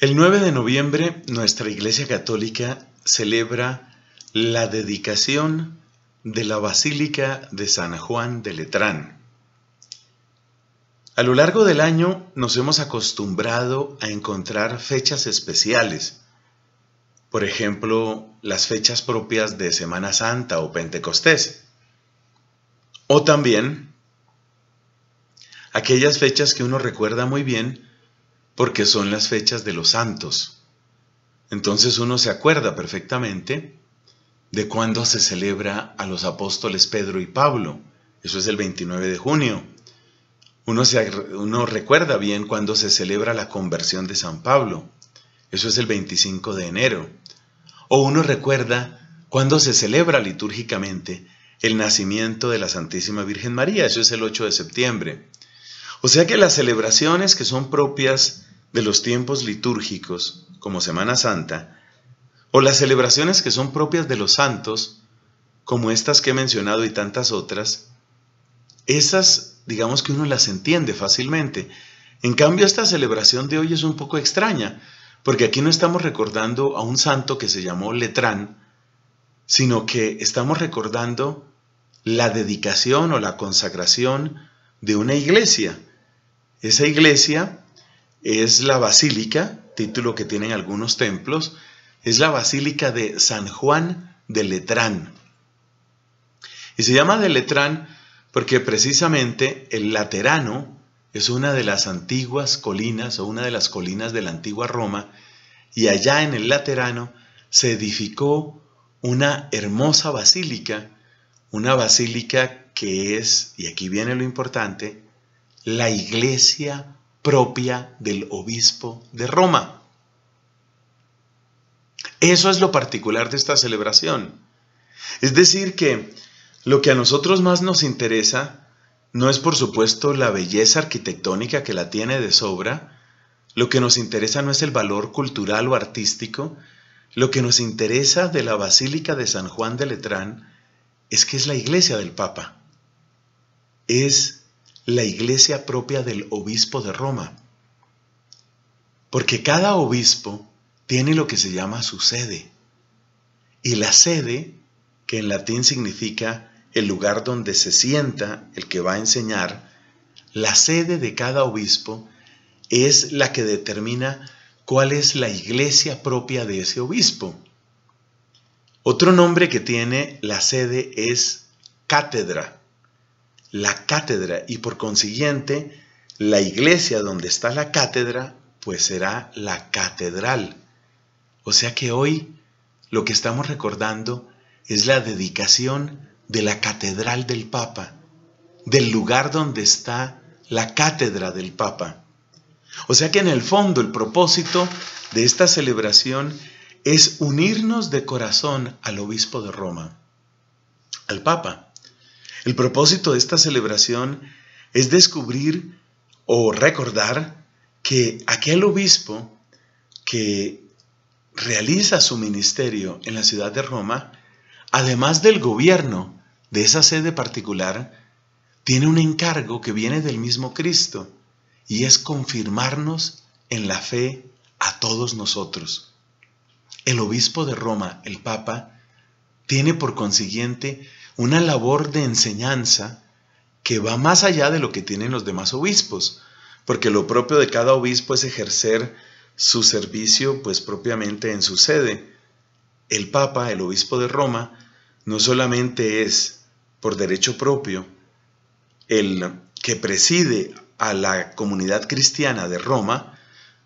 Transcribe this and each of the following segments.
El 9 de noviembre nuestra Iglesia Católica celebra la dedicación de la Basílica de San Juan de Letrán. A lo largo del año nos hemos acostumbrado a encontrar fechas especiales, por ejemplo, las fechas propias de Semana Santa o Pentecostés, o también aquellas fechas que uno recuerda muy bien porque son las fechas de los santos. Entonces uno se acuerda perfectamente de cuándo se celebra a los apóstoles Pedro y Pablo. Eso es el 29 de junio. Uno, se, recuerda bien cuándo se celebra la conversión de San Pablo. Eso es el 25 de enero. O uno recuerda cuándo se celebra litúrgicamente el nacimiento de la Santísima Virgen María. Eso es el 8 de septiembre. O sea que las celebraciones que son propias de los tiempos litúrgicos, como Semana Santa, o las celebraciones que son propias de los santos, como estas que he mencionado y tantas otras, esas digamos que uno las entiende fácilmente. En cambio, esta celebración de hoy es un poco extraña, porque aquí no estamos recordando a un santo que se llamó Letrán, sino que estamos recordando la dedicación o la consagración de una iglesia. Esa iglesia es la basílica, título que tienen algunos templos, es la basílica de San Juan de Letrán. Y se llama de Letrán porque precisamente el Laterano es una de las antiguas colinas o una de las colinas de la antigua Roma y allá en el Laterano se edificó una hermosa basílica, una basílica que es, y aquí viene lo importante, la iglesia propia del obispo de Roma. Eso es lo particular de esta celebración. Es decir, que lo que a nosotros más nos interesa no es por supuesto la belleza arquitectónica que la tiene de sobra, lo que nos interesa no es el valor cultural o artístico, lo que nos interesa de la Basílica de San Juan de Letrán es que es la iglesia del Papa. Es la iglesia propia del obispo de Roma. Porque cada obispo tiene lo que se llama su sede. Y la sede, que en latín significa el lugar donde se sienta el que va a enseñar, la sede de cada obispo es la que determina cuál es la iglesia propia de ese obispo. Otro nombre que tiene la sede es cátedra la cátedra y por consiguiente la iglesia donde está la cátedra pues será la catedral. O sea que hoy lo que estamos recordando es la dedicación de la catedral del Papa, del lugar donde está la cátedra del Papa. O sea que en el fondo el propósito de esta celebración es unirnos de corazón al obispo de Roma, al Papa. El propósito de esta celebración es descubrir o recordar que aquel obispo que realiza su ministerio en la ciudad de Roma, además del gobierno de esa sede particular, tiene un encargo que viene del mismo Cristo y es confirmarnos en la fe a todos nosotros. El obispo de Roma, el Papa, tiene por consiguiente una labor de enseñanza que va más allá de lo que tienen los demás obispos, porque lo propio de cada obispo es ejercer su servicio pues propiamente en su sede. El Papa, el obispo de Roma, no solamente es por derecho propio el que preside a la comunidad cristiana de Roma,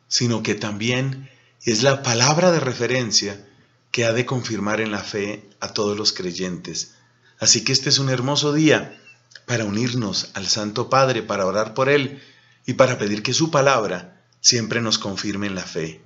sino que también es la palabra de referencia que ha de confirmar en la fe a todos los creyentes. Así que este es un hermoso día para unirnos al Santo Padre, para orar por Él y para pedir que su palabra siempre nos confirme en la fe.